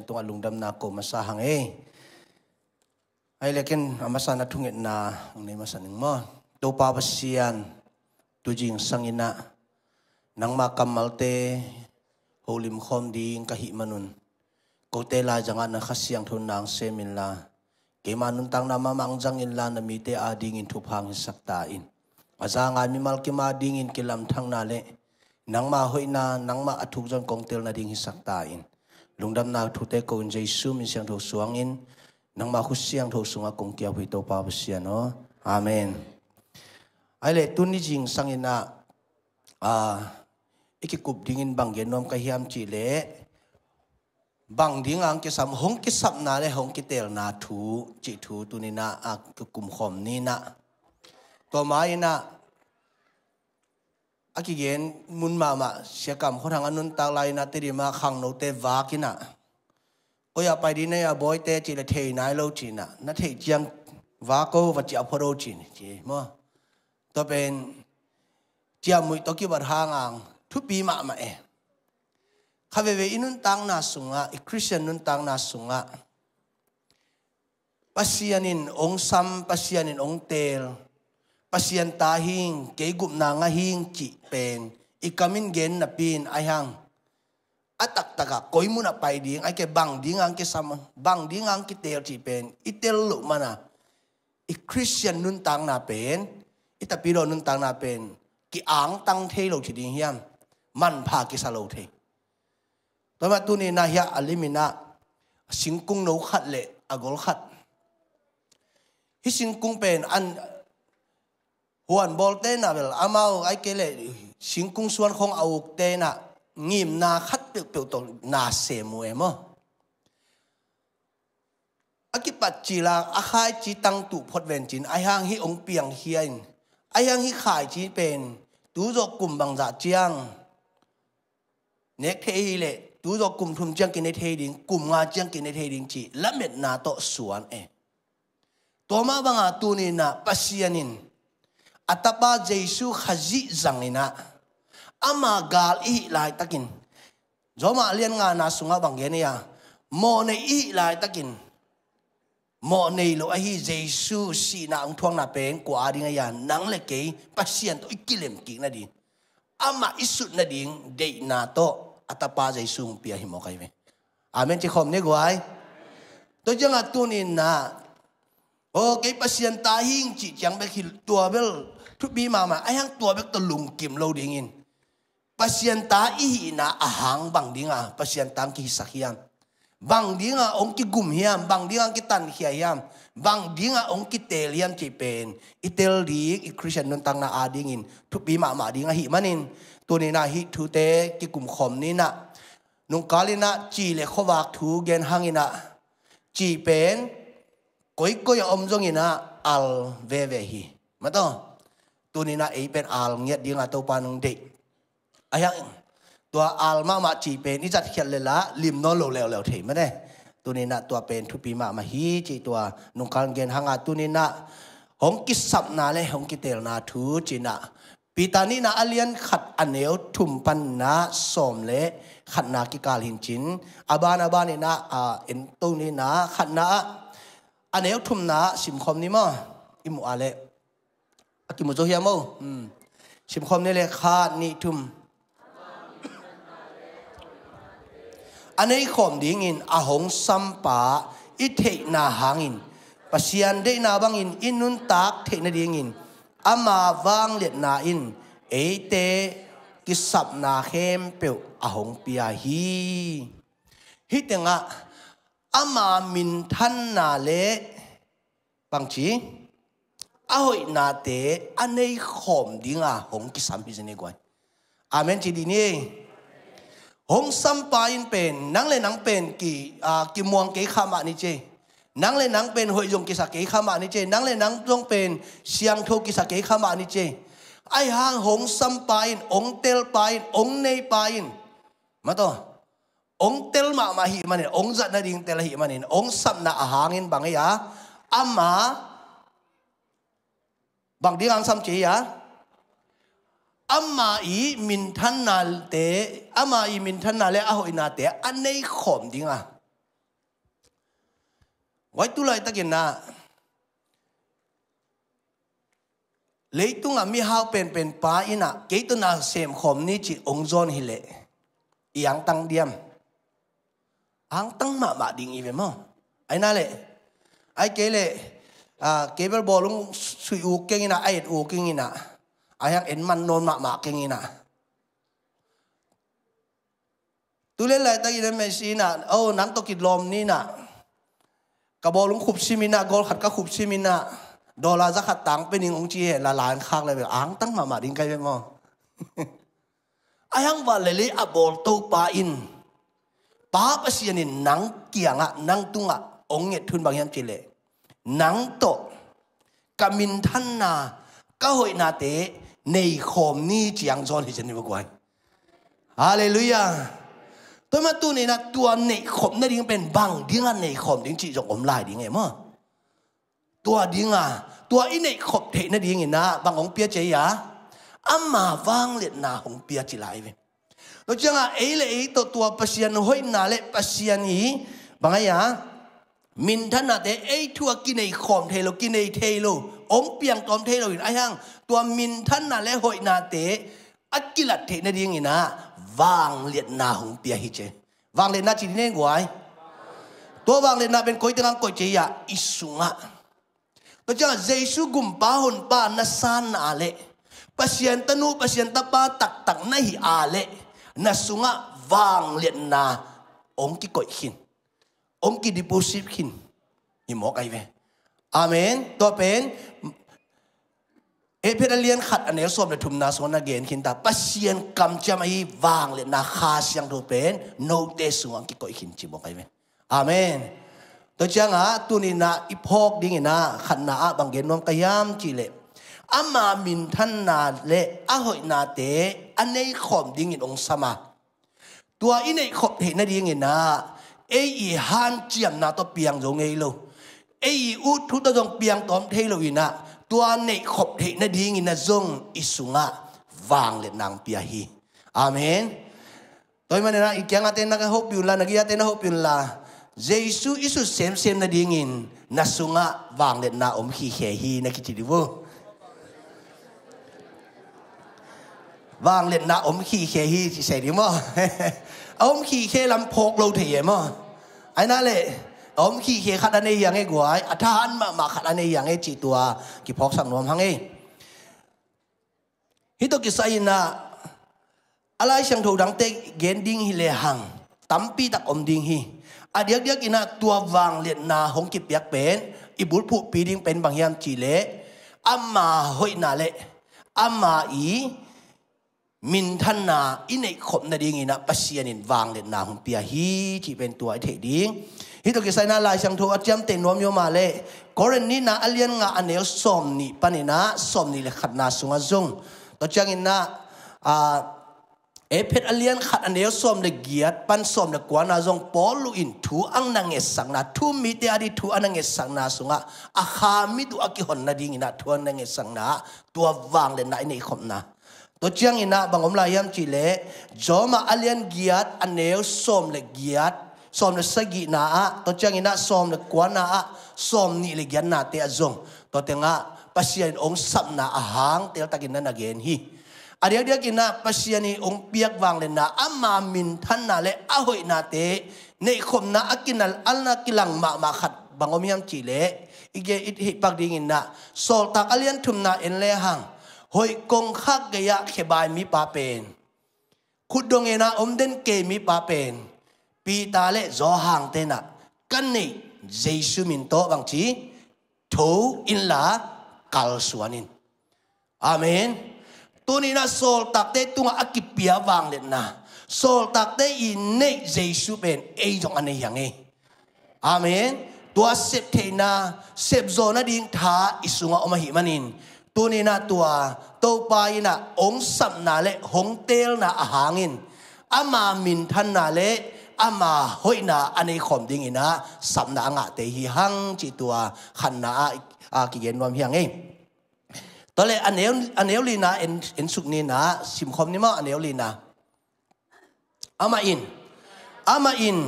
tung chantung đâm na ko masahang eh. Ay lekin amasa na tungit na ang ni masaning mo. Tupa pa siyan tujing sangina nang makamalte holim khom ding kahimanun. Kote la jangan na kasiyang tunang semin la. nun tang na mamangzang in la na mite adingin tupang saktain. Azangan ding in kilam tang nale. Nang hoi na nang maatukzon kong tel na ding hisaktain lung dam na thu te ko in jay su min siang thu suang in nang ma khu siang thu sunga cùng kia hui to pa bu sian no amen ai le tu ni jing sang in à, a ikikup ding in bang gen nom ka hiam chi le bang ding ang ke sam hong ki sap na le hong ki tel na thu chi thu tu ni na a kum khom ni na to à, mai na อากิเกนมุนมามา เสียกรรมคนทางอนุนตาาลนาติริมาขังโนเตวากินะก็อยาไปดีในอยบอยเตจิละเทนายโลจินะนัทเทจียงวาโกวัจจิอพโรจินจีมั้งตัวเป็นเจ้ามุยตกิบัดหางอังทุปีมามาเอข้าเวเวอินุนตังนาสุงะอีคริสเตียนนุนตังนาสุงะปัสยานินองซัมปัสยานินองเตล pasian ta hing ke gup na nga hing chi pen i kamin gen na pin ai hang atak taka koi mu na pai ding ai ke bang ding ang ke sama bang ding ang ki ter chi pen i tel lu mana i christian nun tang na pen i tapiro nun tang na pen ki ang tang the lo chi ding hiam man pha ki sa lo the to ma tu ni na ya alimina singkung no khat le agol khat hi singkung pen an huan bol te na bel amao ai ke le sing kung suan không ấu te nào ngim na khat pe pe to na se mu emo akipat chi la a khai chi tang tu phot ven chin ai hang hi ong piang hian ai hang hi khai dạ chi pen tú zo kum bang za chiang nek the hi le tú zo kum thum chiang kin the ding kum nga chiang kin the ding chi lamet na to suan e ma bang a à tu ni na pasianin ataba jesu khazi zangina ama gal i lai takin zoma liên nga na sunga bangenia mo ne i lai takin mo ne lo a hi jesu si na ang thuang na pen kwa ding ya nang le ke pasien to ikilem ki na ding ama isut na ding de na to atapa jesu pia himo mo kai ve amen ti khom ne gwai to janga tunin na o ke pasien ta hing chi chang be khil tua ทุบีมามาไอ้หังตัวเบกตะลุงกิมโลดิงินปัสยันตาอีหินาอาหางบังดิงาปัสยันตังกิสักยามบังดิงาองกิกุมเฮียมบังดิงากิตันเฮียยามบังดิงาองกิเตเลียมจีเป็นอิเตลดีอิคริสเตียนนนตังนาอาดิงินทุบีมามาดิงาหิมันินตัวนี้นาหิทูเตกิกุมขมนี่นะนุงกาลินะจีเลขวากทูเกนหังินะจีเป็นก้อยก้อยอมจงินะอัลเวเวฮีมาต่อตัวนี้นะเอเป็นอัลเงียดีงาตัวปานงเด็กอายังตัวอาลมามาจีเป็นนี่จัดเขียนเลยละลิมนอลลเล้วแล้วเทมันเนี่ยตัวนี้นะตัวเป็นทุพีมามาฮีจีตัวนุ่งกางเกงหางาตัวนี้นะฮงกิสับนาเลยฮงกิเตลนาทูจีนะปีตานี้นะอาเลียน ขัดอเนียวทุ่มปันนาสมเลยขัดนาคิกาลินจินอาบานอาบานนี่นะอ่าเอ็นตัวนี้นะขัดนาอเนียวทุ่มนาสิมคมนี่มั้งอิมุอาเลกิมุโซฮิอาโมชิมคอมนี่เลยคานิทุมอันนี้ขอมดิ่งอินอาหงสัมปะอิเทนาหังอินปัสยันได้นาบังอินอินนุนตักเทนาดิ่งอินอามาวังเลียนาอินเอเตกิสับนาเข้มเปียวอาหงปียฮีฮิตงะอามามินทันนาเลปังจี ahoi na te anei khom dinga hong ki sam pi jene gwai amen chi di ni hong sam pa in pen nang le nang pen ki a ki muang ke khama ni che nang le nang pen hoi jong ki sa ke khama ni che nang le nang jong pen siang tho ki sa ke khama ni che ai hang hong sam pa in ong tel pa in ong nei pa in ma to ong tel ma ma hi manin ong zat na ding tel hi manin ong sam na ahangin bangaya e ama bằng tiếng anh xăm chỉ hả ama i min thân nà tế ama i min thân nà lẽ a hội na tế anh ấy khổm tiếng à gọi tu lại ta kiện na, lấy tung à mi hao pen pen pa ina kế tu na xem khổm ni chỉ ông john hi lệ yang tang điểm ang tang mạ mạ đình y về mong ai na lệ ai kế lệ เกเบลบอลุงสุยูเก่งนะไอเอ็ดอูเก่งนะไอยังเอ็นมันโนนมาหมาเก่งนะตุเล่นไรตั้งยินเมซีนะเออนั้นตกิดลมนี่นะกบอลุงขบชิมินะกอลขัดก็ขบชิมินะดอลลาร์จะขัดตังเป็นยิงองจีเหีอหลานข้างเลยแบบอ้างตั้งมาหมาดิ้งไกลไปมองไอยังวันเลลีอบอลโตปาอินป้าภาษีนี่นั่งเกียงอะนั่งตุงอ่ะองเงิดทุนบางยังเจเลนังโตก cả m ì n น t น â n na ห ả h นาเต ในข à y khom ง i chiang son thì chân đi v à า h a l l ตัวมาตัวนี้นะตัวในขมนั่นังเป็นบังดิ้งอันในขมดิ้งจีจงอมลายดิ้งไงมั้งตัวดิ้งอ่ะตัวอินในขบเทนั่นิ้งไงนะบางของเปียเจียอามาวางเล็ดนาของเปียจีไหลเว้ยเราจ้งอ่ะเอ๋เลยตัวตัวปัสยานห้อยนาเล็ปัสยานีบางไอย่ะ min thân là thế ấy thua kia này khom thế lo kia này thế lo ôm piang tóm thế lo ai hang tua min thân là lễ hội na thế ắt kia là thế này đi na vàng liệt na hùng pia hi chế vàng liệt na chỉ nên của ai tua vàng liệt na bên coi tiếng anh coi chế ya isunga tôi chẳng Giêsu gum pa hồn pa na san na tak tak na hi vàng liệt na ôm kia coi hin ông kỳ đi bố xếp khinh nhìn mỏ cây về amen to pen e pera lian khat ane som le thum na so na gen khin ta pasien kam cham hi wang le na kha siang do pen no te anh ki koi khin chi bo kai men amen to chang a tu ni na i phok ding na khan na a bang gen nom ka yam chi le ama min than na le a hoi na te anei khom ding in ong sama tua inei khop he na ding na ai i han chiam na to piang zo ngei lo ai i u thu to jong piang tom thei lo ina tua nei khop thei na ding ina zong isunga wang le nang pia hi amen toy manera ikyang aten na ka hope yun la nagi aten na hope yun la Jesu isu sem sem na dingin na sunga wang le na om hi he hi na đi vô. wang lên na om khi he hi ti se đi mò, om khi he lam phok lâu thei mò. ไอ้นั่นเละอมขี้เขขัดอันนี้ยังไงกว่าอัฐานมามาขัดอันนี้ยังไงจีตัวกิพอกสังนวมหังไงฮิตกิไซน่ะอะไรช่างถูกดังเตะเกนดิ้งฮิเลหัง ตั้มปีตักอมดิ้งฮิอาเดียกเดียกอินาตัววางเลียนาหงกิบยักเป็นอิบุลผู้ปีดิ้งเป็นบางยามจีเละอัมาหอยนาเละอมมาอีมินทนาอินเอขบนาดิ่งินะปัสยานินวางเด่นนาหุ่เปียฮีที่เป็นตัวไอเทดิงฮิตกิไซนาลายชังทัวจำเต็นวมโยมาเลกรณีนาอเลียนงาอเนลสอมนี่ปนินาสอมนี่เลขัดนาสุงาซงตัวจังอินน่าเอเพิอเลียนขัดอเนลสอมเลเกียรปันสอมเลกวานาซงปอลลูอินทูอังนางเอสังนาทูมีเตอดีทูอันางเอสังนาสุงาอาคามิดูอากิฮอนนาดิ่งินะทวนนางเอสังนาตัววางเด่นนาอินเอขบนา to chiang ina bangom la yam chile joma alian giat aneu som le giat som le sagi na a to chiang ina som le kwana a som ni le giat na te azong to tenga pasian ong sap na ahang tel takin na nagen hi adiak dia kina pasian ni ong piak wang le na ama min than na le ahoi na te nei khom na akinal al na kilang ma ma khat bangom yam chile ige it hi pak ding na sol tak alian thum na en le hang hoi kong khắc gây ạ khẽ bài mi ba khu khút đông ena om den kê mi ba bền pi ta lệ gió hàng tên ạ căn này dây sư to bang chi thấu in lá kal suanin amen tuni na sol takte tunga akipia wang let na sol takte in ne jesu ben e jong ane yang e amen tua sep na sep zona ding tha isunga om hi manin tuni na tua to pai na ong sap na le hong tel na ahangin ama min than na le ama hoi na anei khom ding ina sap na nga te hi hang chi tua khan na a ki gen nom hiang ei to le aneu aneu li na en en suk ni na sim khom ni ma aneu li na ama in ama in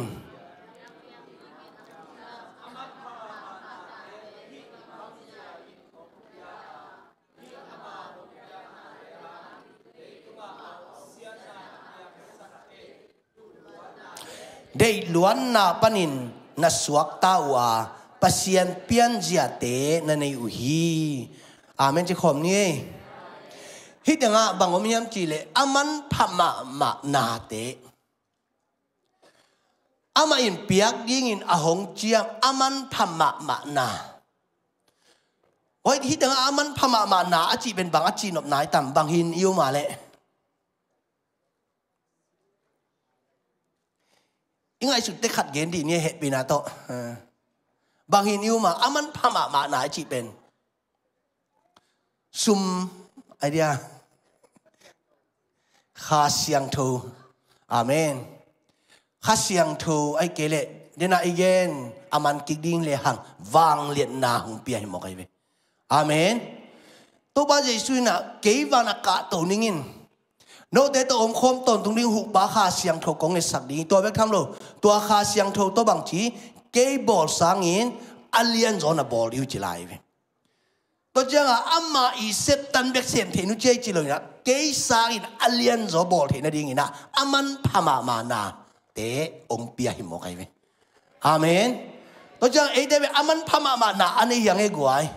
dei luan na panin na suak tawa pasien pian jiate na nei uhi amen chi khom ni hi danga bangom yam chi le aman phama ma na te ama in piak ding in ahong chiang aman phama ma na โอ้ยที่ดังอามันพม่ามาหนาอาจีเป็นบางอาจีนอบนายต่ำบางหินอิวมาเลย应该是得看原理你黑边那多，嗯，白黑牛嘛，阿们怕嘛嘛哪几边？sum idea，哈香头，阿门，哈香头，哎，给嘞，你那一件阿们决定嘞行，王烈那红边莫该呗，阿门，都把耶稣那给完那卡头宁。nó để tổ ông khom tồn tung linh hụt bá khá siang thâu công nghệ sạc đi tôi biết thăm rồi tôi khá siang thâu tôi bằng chí cái bò sáng yên alien rồi là bò lưu chỉ lại vậy tôi chẳng là amma ý xếp tân biết xem thế nó chơi chỉ lời là cái sáng yên alien rồi bò thế nó đi nghe nà aman phama mà nà để ông bia hiểm một cái vậy amen tôi chẳng ấy đây về aman phama mà nà anh ấy yang ấy e guai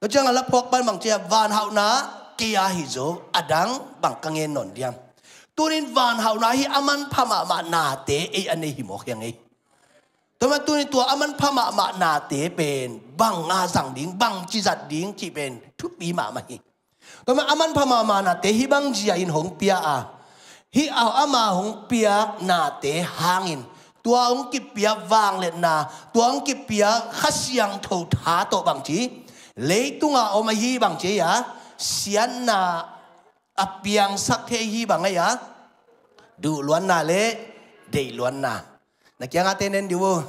tôi chẳng là lập hoặc ban bằng chia van hậu ná kia hi zo adang à bang kang en non diam tunin van hau na hi aman phama ma na te e ane hi mok yang e toma tunin tua aman phama ma na te pen bang nga sang ding bang chi zat ding chi pen thu pi ma ma hi ma aman phama ma na te hi bang ji à in hong pia à. a hi au ama hong pia na te hangin tua ông kịp bia vàng na tua ông kịp bia khát siang thầu thá tổ bằng tung à ông mà hi bằng chí à sian na apiang sak the hi bang ya du luan na le de luan na na kya ngate nen di wo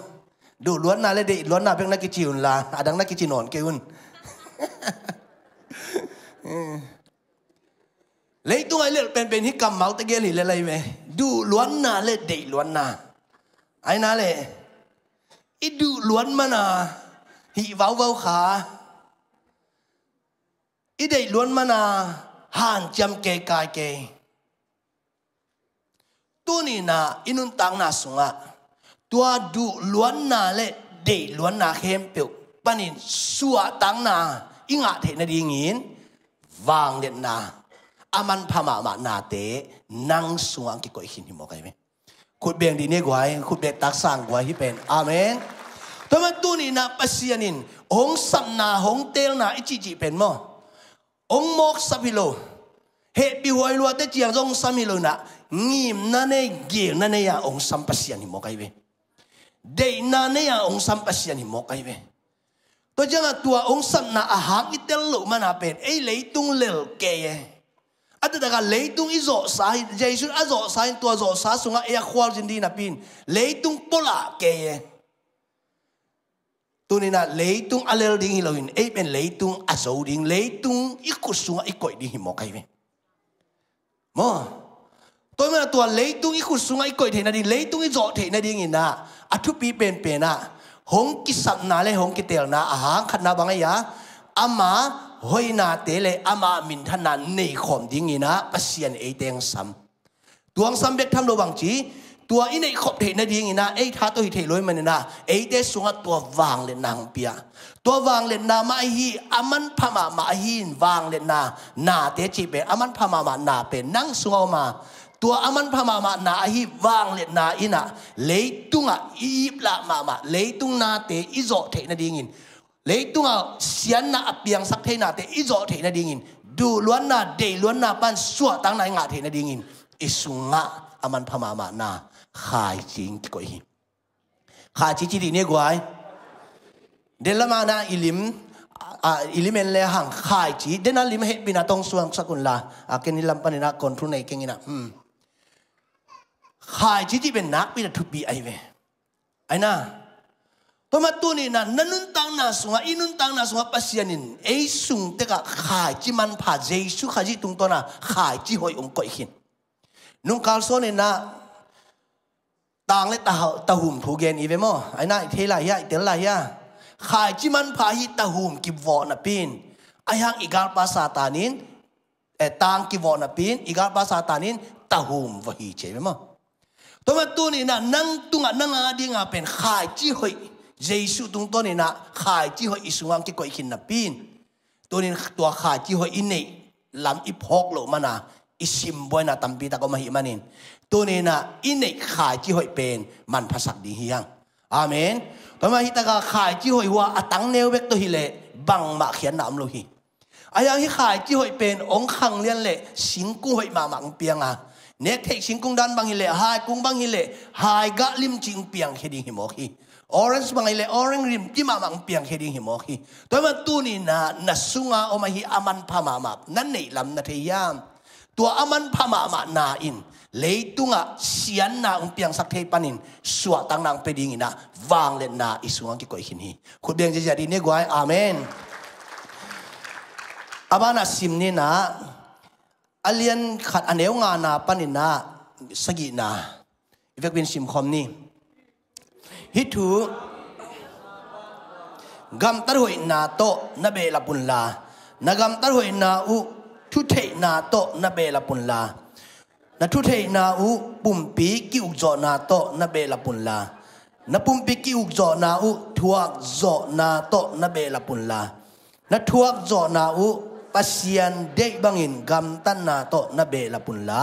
du luan na le de luan na beng na ki chiun la adang na ki chinon ke un lấy tung ai lên bên bên hít cầm máu tay kia lì lên lấy về du luan na le de luan na ai na le ít du luan mà na hi vào vào khá ít đây luôn mà na hàn chăm kê cài kê tu ni na inun tang na sunga tua du luôn na le để luôn na khem biểu panin sua tang na inga thế na đi ngin vàng điện na aman phama ma na te nang sunga ki koi hin hi mo cái me khut bèn đi nè gwai khut bèn tak sang gwai hi pen amen tôi mà tu ni na pasianin hong sam na hong tel na ichi chi pen mo ông mok sapilo hệ bị hoài lo tết chiang rong samilo na nghiêm nà nè gieo nà nè ya ông sampasian hi mokai ve de nà nè ya ông sampasian hi mokai ve to janga tua ông san na a hang mà lo mana pen ei tung lel ke ye ada daga leitung izo sai jesus azo sai tua zo á, sunga ya khwal đi na pin leitung pola ke ye tu ni là lấy tung alel ding in ấy bên lấy tung aso ding lei tung ikusunga ikoi ding himo cái ben mo tôi mà tua lấy tung ít cút xuống ấy cởi thế này đi lấy tung ít dọ thế này đi à. à. nghe na à thu pi bền bền na hong kí sập na lấy hong kí tel na à hàng khát na bằng ấy à ama hoi na tế lệ ama mình thân na nei khom đi nghe na à. bác sĩ anh ấy đang sắm tuang sắm biết tham đồ bằng chỉ ตัวอินไอขบเทนดีงินะไอท่าตัวเทลอยมันนะไอเดสุงตัววางเลนางเปียตัววางเลนามาฮีอามันพมามาฮีนวางเลนานาเตจิเปอามันพมามานาเป็นนั่งสุงมาตัวอามันพมามานาฮีวางเลนาอินะเลยตุงอ่ะอีบละมามาเลยตุงนาเตอิโซเทนดีงินเลยตุงอ่ะเสียนนาเปียงสักเทนาเตอิโซเทนดีงินดูล้วนนาเดล้วนนาปันสวดตั้งไหนงาเทนดีงินอิสุงะอามันพมามานาขายจริงก็หิขายจริงจริงเนี่ยกว่าเดลมานาอิลิมอิลิเมนเลหังขายจริงเดนาลิมเฮบินาตองสวงสกุลละอาเคนิลัมปานินาคอนทรูในเก่งนะขายจริงจเป็นนักวินาทุบีไอเวไอน่ะตัวมาตัวนี้นะนันนุนตังนัสุงอินนตังนัสุงอภัสยานินเอสุงเด็กะขายจิมันพาเจสุขจิตุงตัวน่ะขายจิหอยองก็อยหินนุ่งคาลโซนีนะต่างเลยตาตาหุ่มผูเกนอีเวมอไอ้นายเทลายะเตลายะขายจิมันพาหิตาหุ่มกิบวอนะปินไอ้หังอีกาลภาษาตานินเอต่างกิบวอนะปินอีกาลภาษาตานินตาหุ่มวะฮีเชเวมอตัวมาตัวนี้นะนั่งตุงอ่ะนั่งอาดีงาเป็นขายจีหอยเสซูตุงตัวนี้นะขายจีหอยอิสุวังกิโกอิขินนะปินตัวนี้ตัวขายจีหอยอินเนหลังอิพอกโลมานะ isim boy na tampi ta ko mahimanin. Tunay na inik khai chi hoy pen man pasak di hiyang. Amen. Pamahita ka khai chi hoy wa atang newek to hile bang ma khian na amlo hi. Ayang hi khai chi hoy pen ong khang lian le singku hoy ma mang piang a. Nek thek singkung dan bang hile hai kung bang hile hai ga lim ching piang khedi hi mo hi. Orange bang hile orange rim chi ma mang piang khedi hi mo hi. Tama tu ni na nasunga o mahi aman pa ma map nan nei lam na theyam. ตัวอามันพมามานาอินเลยตุงะเสียนนาอุเปียงสักเทปันินสวตังนางเปดิงินะวางเลนนาอิสุงังกิโกอิหินีคุณเบียงจะจะดีเนี่ยกวยอาเมนอาบานาสิมนี่นะอาเลียนขัดอันเอวงานาปันินนะสกินาอีเวกเป็นสิมคอมนี่ฮิตูกัมตรวยนาโตนเบลปุลลานกัมตรวยนาอุทุเทนาโตนเบลปุนลานะทุเทนาอุปุ่มปีกิอุกจอนาโตนเบลปุนลานะปุ่มปีกิอุกจอนาอุทวกจอนาโตนเบลปุนลานะทวกจอนาอุปัสยันเดบังอินกัมตันนาโตนเบลปุนลา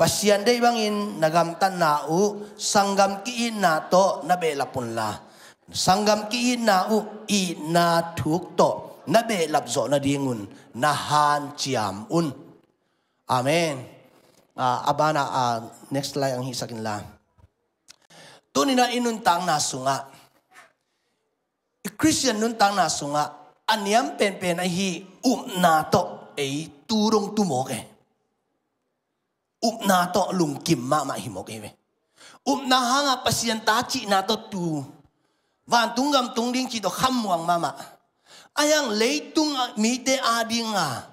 Pasiyan day bang in nagamtan na u sanggam kiin na to na belapun la. Sanggam kiin na u i na tuk to na be lap zo na dingun na han chiam un amen uh, abana uh, next slide ang hisakin la inun tunina inuntang nasunga Christian nun tang na nasunga aniam pen pen ay hi um nato ay turong tumok eh. Um nato lung kim ma mahimok eh. Um na hanga pasyan tachi nato tu. Van tunggam tung ding chito khamuang mama ayang leitung mi te adinga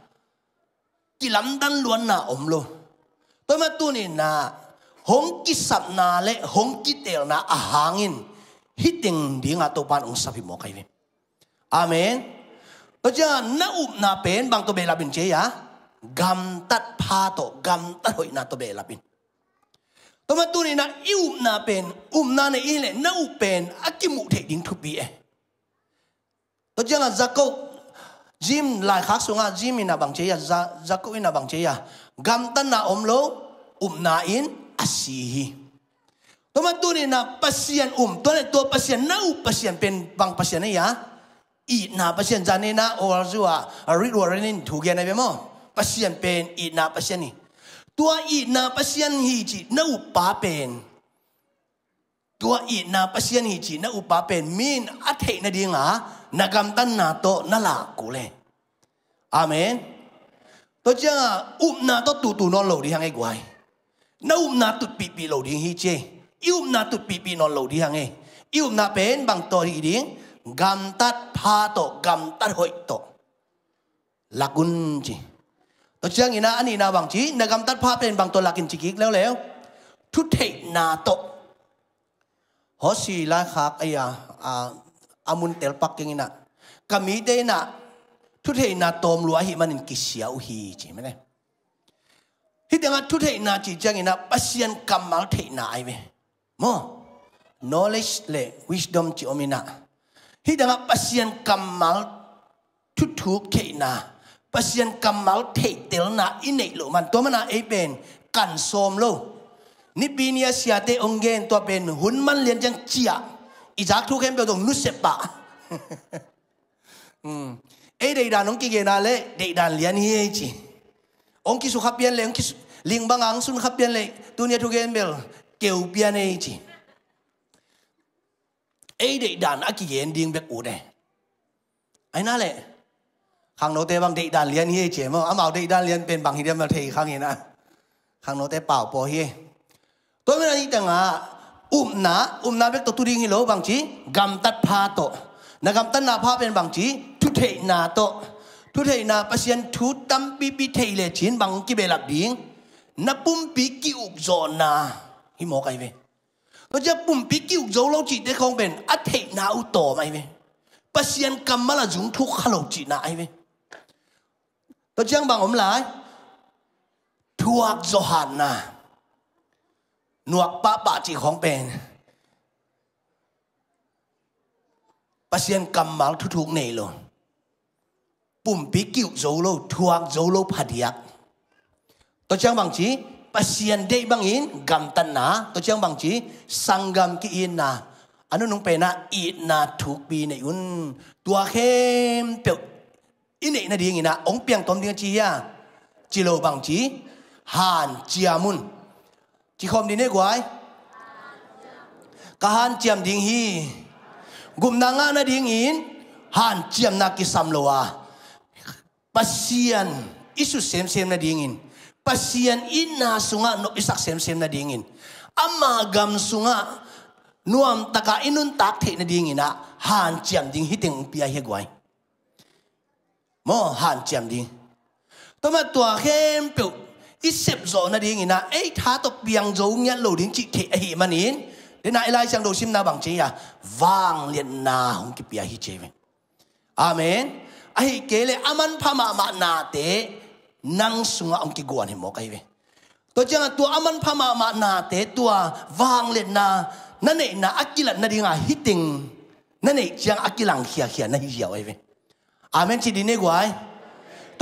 ki lamdan luan na omlo tôi mà tu ni na hong ki sap na le hong ki tel na ahangin hiting dinga to pan ong sapi mo kay amen aja na up na pen bang to be labin che ya gam tat pha to gam tat hoi na to be labin tôi mà tu ni na iup na pen um na ne ile na up pen akimu te ding thu bi eh tôi chắc là gia cậu Jim lại khác xuống à Jim ina bằng chế ya à? gia gia cậu ina bằng chế ya à? gam tan na om lo um na in asihi tôi mà tôi na pasien um tôi nau pasien pen bang pasien này ya i na pasien zane na or zua read thu gen này mo pasien pen i na pasien ni tua i na pasien hi chỉ nau pa pen tua i na pasien hi chỉ nau pa pen min athe na ding à nakamtan nato nalako le. Amen. To cha um na to tu tu non lo di hang egwai. Na um na tu pi pi lo di hi che. I um na tu pi pi non lo di hang e. I um na pen bang to di ding gam tat pa to gam tat hoi to. Lakun chi. To cha ngina ani na bang chi na gam tat pa pen bang to lakin chi kik leo leo. Tu te na to. Ho si la khak aya a amun tel pakking na kami de na thu thei na tom lua hi manin ki siau hi chi mene hi denga thu thei na chi chang ina pasian kamal thei na ai me mo knowledge le wisdom chi omina hi denga pasian kamal thu thu khei na pasian kamal thei tel na inei lo man to mana e ben kan som lo ni binia siate gen to ben hun man lian chang chia Isaac thu khem biểu dòng nút xếp bạ ấy đây đàn ông kia gena lệ đây đàn liền hi chi ông kia su khắp biên lệ ông kia linh bang ang sun khắp biên lệ tu nia thu khem biểu kiểu biên ấy chi ấy đây đàn ác kia gen điên bẹt ủ đây ấy na lệ hàng nô tê bằng đây đàn liền hi chi mà âm ảo đây đàn liền bên bằng hi đem mà thầy khang hiện à hàng nô tê bảo bỏ hi tôi mới nói rằng à um na um na bek to tu ding lo bang chi gam tat pha to na gam tat na pha pen bang chi thu the na to thu the na pasien thu tam pi pi the le chin bang ki be lap ding na pum pi ki uk zo na hi mo kai ve to ja pum pi ki uk zo lo chi de khong ben a the na u to mai ve pasien kam mala jung thu khalo chi na ai ve to chang bang om lai thuak zo han na หนวกป้าป่าจีของเป็นปเสียนกำมัลทุทุกในโลปุ่มปีกิวโจโลทวกโจโลพัดยักตัวเชียงบางจีปเสียนได้บางอินกำตันนาตัวเชียงบางจีสังกำกีอินนาอันนู้นเป็นนะอีนาทุกปีในอุ่นตัวเข้มเปียวอินเอกนาดีงินะองเปียงตอมเดียจีอะจิโลบางจีหานเจียมุน chỉ không đi nè quái cả chiam ding hi gum na nga na ding in han chiam na ki sam loa pasian isu sem sem na ding in pasian in na sunga no isak sem sem na ding in ama gam sunga nuam taka inun tak the na ding ina han chiam ding hi teng pia he gwai mo han chiam ding toma tua khem pe isep zo na ding ina ei tha to biang zo nya lo din chi the hi manin đến nay lai sang đầu sim na bằng chế à vang liền na hùng kịp bia hi chế amen ai kể lệ aman pha mà mà na tế năng sung ông kí guan hi mô cái về tôi chẳng à, tua aman pha mà mà na tế tua vang liền na nãy na akilan na đi ngà hi tình nãy này chẳng akilang khia na hi hiểu ấy về amen chỉ đi nơi quái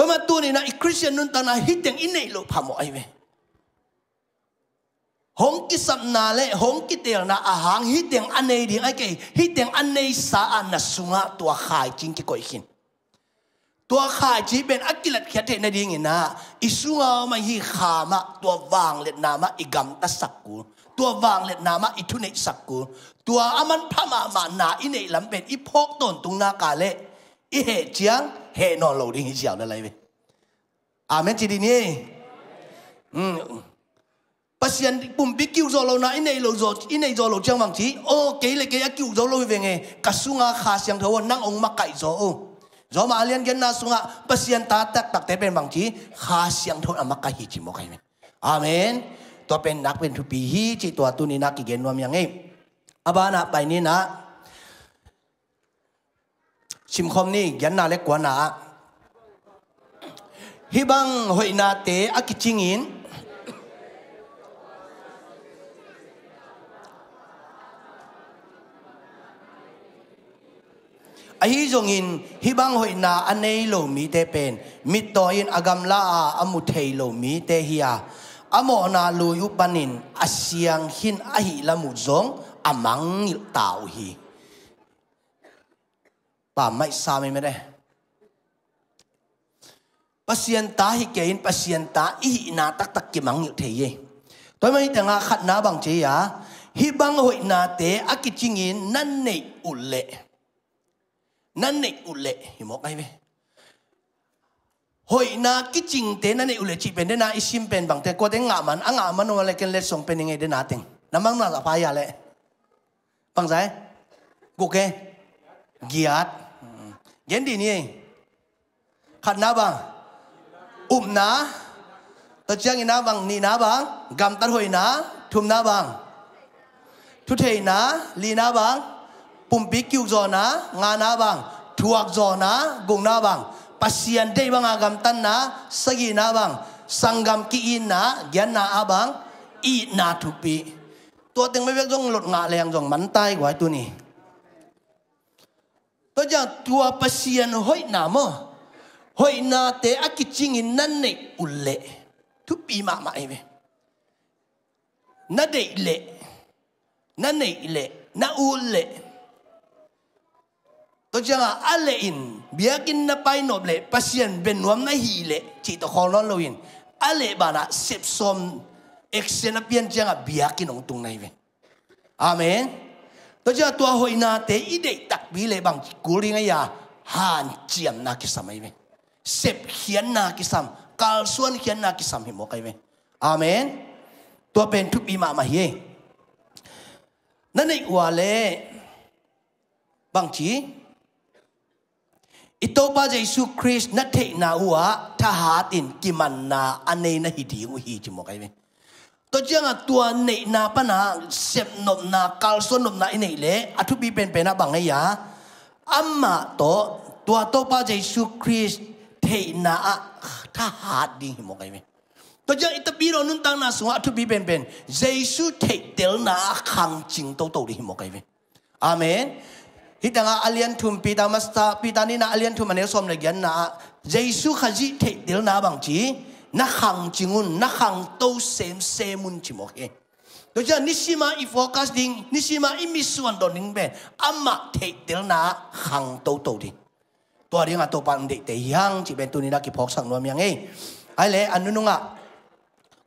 พราะมาตัวนี่นะอีคริสเตียนนุนตานาฮิตอย่างอินเนลพามอไอเวหงกิสัมนาเลหงกิเตียงนาอาหางฮิตอย่างอันเนดงไอเกฮิตอย่างอันเนสาอันนสุงะตัวขายจริงกี่กอยขินตัวขายจีเป็นอักิลัดเขียเทนดีงินะอิสุงะมาฮิขามะตัววางเล็ดนามะอิกัมตะสักกูตัววางเล็ดนามะอิทุเนสักกูตัวอามันพมามานาอินเนลำเป็นอิพกตนตุงนากาเลอิเหจียง hệ nọ lầu đi hiểu đó lấy về amen chị đi nhé ừ. anh bùm bí kêu rồi lâu nãy này lâu rồi này rồi lâu trong bằng chí ô cái là cái kêu rồi lâu về nghề cả sunga khá sang thấu năng ông mắc cậy rồi gió mà liên gen na sĩ anh ta tắc tắc tế bên bằng chí khá sang thấu là mắc cậy chỉ một cái này amen tôi bên nắc bên thu pi hi chỉ tôi tu ni nắc cái gen nuam yang em abana bài ni nã ชิมคอมนี่ยันนาเล็กกว่านาฮิบังหอยนาเตอักิจิงินอหิจงอินฮิบังหอยนาอันเนโลมีเตเป็นมิตออินอากำลาอามุเทโลมีเตฮิยาอโมนาลุยุปนินอาเซียงหินอหิละมุจงอมังตาวฮี pa mai sa mi mere pasien ta hi kein pasien ta i na tak tak ki mang yu the ye toy mai tanga khat na bang che ya hi bang hoi na te akiching in nan nei ulle nan u ulle hi mo kai ve hoi na kiching te nan nei ulle chi pen na isim pen bang te ko te nga man anga man no le ken le song pen ngai de na teng namang na pa ya le bang sai go ke giat Yến đi nè, khát na bang Um na Ta chang na bang ni na bang Gam tan hoi na Thum na bang Thu thei na Li na bang Pumpi kiu zo na Nga na bang Thuak zo na Gung na bang Pasian dei bang gam tan na Sagi na bang Sanggam ki in na Gyan na abang I na thupi Tua tiếng mấy việc dòng lột ngạ lèng dòng mắn tay của ai tu ni tôi chẳng tua pasian hoi na mo hoi na te akiching in nan ne ulle tu pi ma ma eme na de ile, na ne ile, na ulle tôi chẳng alle in biakin na pai nob le pasian ben nuam na hi le chỉ to khong lon lo in alle bana sep som eksen apian chẳng biakin ong tung này về amen tôi cho tôi hồi na thế ý định đặc biệt là bằng cố lên ấy à hàn chiếm na cái sầm mày mình sếp hiến na cái sầm cao xuân hiến na cái sầm hiểu cái mày amen tôi bên thúc bị mà mà hiền nên ấy hòa lệ bằng chí ito pa Jesus Christ na te ta hát tahatin kim na anay na hindi yung hi mo mày ตัวเจ้าตัวเนนาปนาเสพนมนาคาลส่วนนมนาเนเละอัฐุบีเป็นเป็นนะบังไงยาอัมมาโตตัวโตป้าเจสุคริสเทนาถ้าหาดีหิมกไงไหมตัวเจ้าอิตาบีโรนุนตังนาสุงอัฐุบีเป็นเป็นเจสุเทเตลนาขังจิงโตโตดีหิมกไงไหมอาเมนฮิตังอาเลียนทุมปีตามัสตาปีตานีนาอาเลียนทุมอันเนสอมเลยยันนาเจสุขจิเทเตลนาบังจี na khang chingun na khang to sem semun chimo he to ja nishima i focus ding nishima i misuan do ning be amma te tel na khang to to ding to ri nga to pan de te yang chi ben tu ni na ki phok sang no myang ei ai le anu nu nga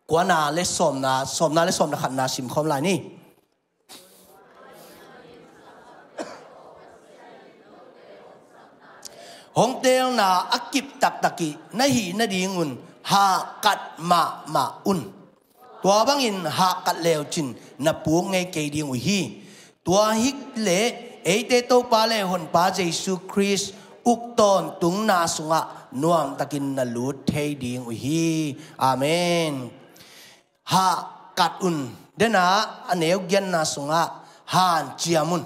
kwa na le som na som na le som na khan na sim khom lai ni hong tel na akip tak taki na hi na di ngun ฮากัดมามาอุนตัวบังอินฮากัดเลวจินนับปวงไงเกดีงิฮีตัวฮิกเลเอเตโตปาเลหนปาเจสุคริสอุกตอนตุงนาสุงะนวมตะกินนลูเทดีงวิฮีอาเมนฮากัดอุนเดนะอันเอวเกนนาสุงะฮานเจียมุน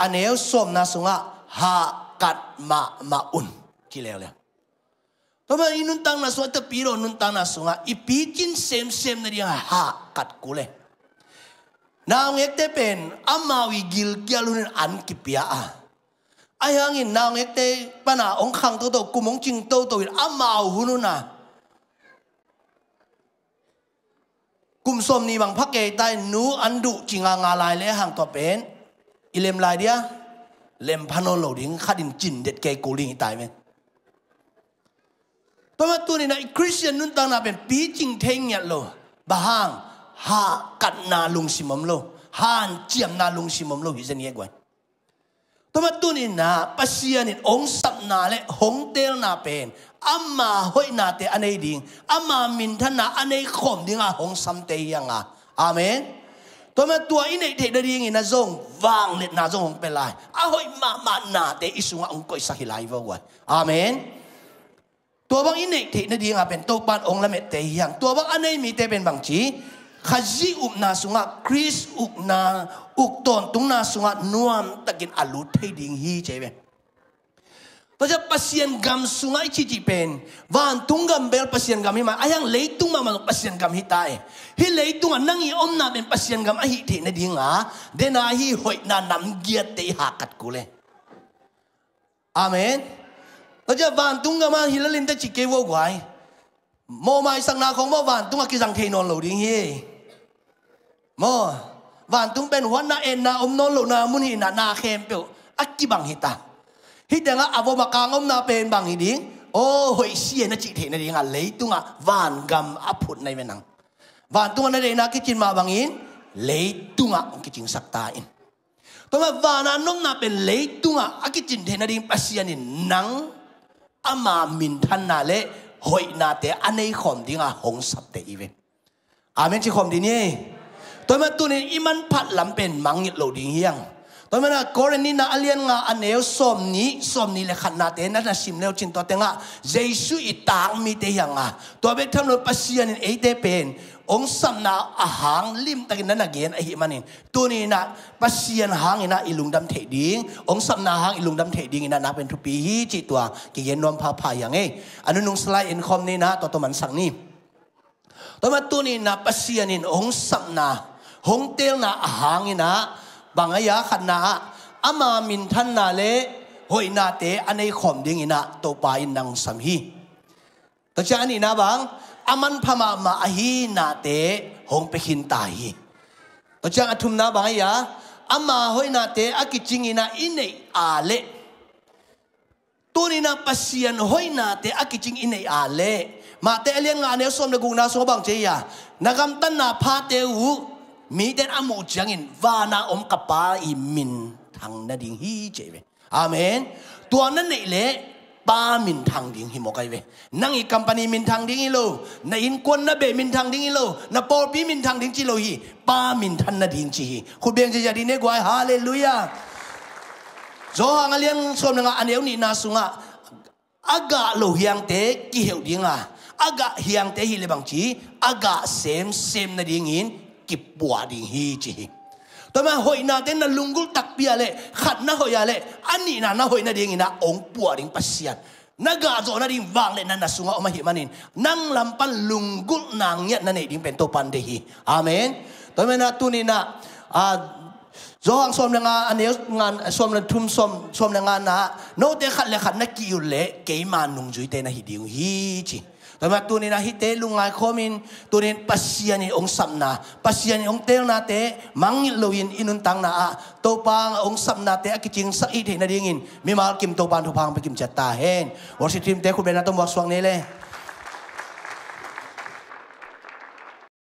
อันเอวสมนาสุงะฮากัดมามาอุนกี่เลวเลย Tama inun tang na suwa tapiro nun tang ah, chín suwa ipikin sem sem na diya ha lên, nào nghe ekte pen amawi gil kialunin an nghe a. Ayangin ah. naong ông pana ah, ong kang to to kumong ching to to in amaw hununa. Kum som ni bang pakke tai nu an du chinga nga lai le hang to pen ilem đi à, lem panol khát ding chín đệt det ke kuling tai men tôi tu này nãy Christian nun tăng là bên bí trình thanh nhạt lo hàng hạ cắt na lung xì mầm hàn chiếm na lung xì mầm lo hiện dân nghe quan mà tu này nà pasia này ông sập na lệ hong tel na pen amma hoi na te anh ấy ding amma min thân na anh ấy khom ding à hong sam te yang à amen tôi mà tua in này thấy đây na zong vàng lệ na zong hong pe lai hoi ma na te isung ông coi sahi lai amen ตัวบางอินเอกเทนดีงาเป็นตัวปานองละเมตเตียงตัวบางอันนี้มีเตเป็นบางจีขจิอุบนาสุงะคริสอุบนาอุกตอนตุงนาสุงะนวมตะกินอลุเทดิงฮีเจเวพระเจ้าปัสยันกรรมสุงะอิจิเป็นวันตุงกัมเบลปัสยันกรรมมาอายังเลยตุงมามันปัสยันกรรมฮิตายฮิเลยตุงนั่งอีอมนาเป็นปัสยันกรรมอหิเทนดีงาเดนาฮีหอยนานำเกียรติหักัดกูเลยอาเมน ta cha van tung ga mang hilal in ta chỉ kêu vô quái mò mai sang nào không mò van tung à, cái rằng thầy non lẩu đi hi mò van tung bên hoàn na em na om non lâu na muốn hi na na khem biểu akki bằng hi ta hi đang á avo à, mà càng om na pen bằng hi đi ô hội xia na chỉ thế na đi ngà lấy tung à van gam áp phụt này bên năng van tung na đây na cái chuyện mà bằng in lấy tung à cái chuyện sắc ta in mà Toma vana nom na pen lấy tung à cái chuyện thế na đi pasian in nắng อามามินทันนาเลหอยนาเตอันนี้ขอมดีงาหงสับเตอีเวนอามินชิขอมดีนี่ตัวมันตัวนี้อิมันพัดลำเป็นมังยิโลดิงเฮียงตัวมันกรณีน่าเลียนงาอันเอวสมนี้สมนี้เลยขนาดเตนั่นสิมเลวจินตัวเตงะเจสุอิตางมีเตยังอ่ะตัวเบทำรถปัสยานินเอเตเป็นองสำนาอาหางลิมตะกินนั่นนะเกอ้เไอหิมันเองตัวนี้นะปัสยานหางนะอิลุงดำเทดิงองสำนาหางอิลุงดำเทดิงนะนักเป็นทุปีฮีจิตัวกิเยนนอมพาพายอย่างเงอันนั้นนุ่งสไลด์เอ็นคอมนี่นะตัวตัวมันสั่งนี่ตัวมาตัวนี้นะปัสยานินองสำนาหงเตลนะอาหางนะบางอายะขนาะอามามินทันนาเลหอยนาเตอันในขอมดิงนะตัวปายนนังสัมฮีตัวจานี่นะบาง aman pama ma ahi na te hong pe hin ta hi to chang athum na ba ya ama hoi na te akiching ina inei ale tunina pasian hoi na te akiching inei ale ma te alien nga ne som le gung na so bang che ya nagam tan na pha te u mi den amu changin va na om kapa imin thang na ding hi che ve amen tuan na nei le pa min thang ding hi mo kai ve nang i company min thang ding i lo na in kon na be min thang ding i lo na por pi min thang ding chi lo hi pa min than na ding chi hi khu beng je jadi ne gwai hallelujah zo hang aliang som nga aneu ni na sunga aga lo hiang te ki heu dinga à. aga hiang te hi le bang chi aga sem sem na ding in ki pua ding hi chi hi tama hoina den na lungul tak pia le khat na hoya le ani na na hoina ding ina ong puar ding pasian naga zo na ding wang le na nasunga oma hi manin nang lampan lungul nang yat na ne ding pento pande hi amen tama na tunina a zo ang som nga ane nga som na thum som som nga na no te le khat na ki le ke ma nung jui te na hi ding hi chi แต่มาตัวนี้นะฮิตเตลุงไงคอมินตัวนี้ปัสยานีองสัมนาปัสยานีองเตลนาเตมังนิลวินอินุนตังนาอะตปังองสัมนาเตอกิจิงสักอีเทนาดิ่งินมีมาลกิมตปันทุพังไปกิมจัตตาเฮนวอชิทิมเตคุณเบนนาตมวักสวงนี้เลย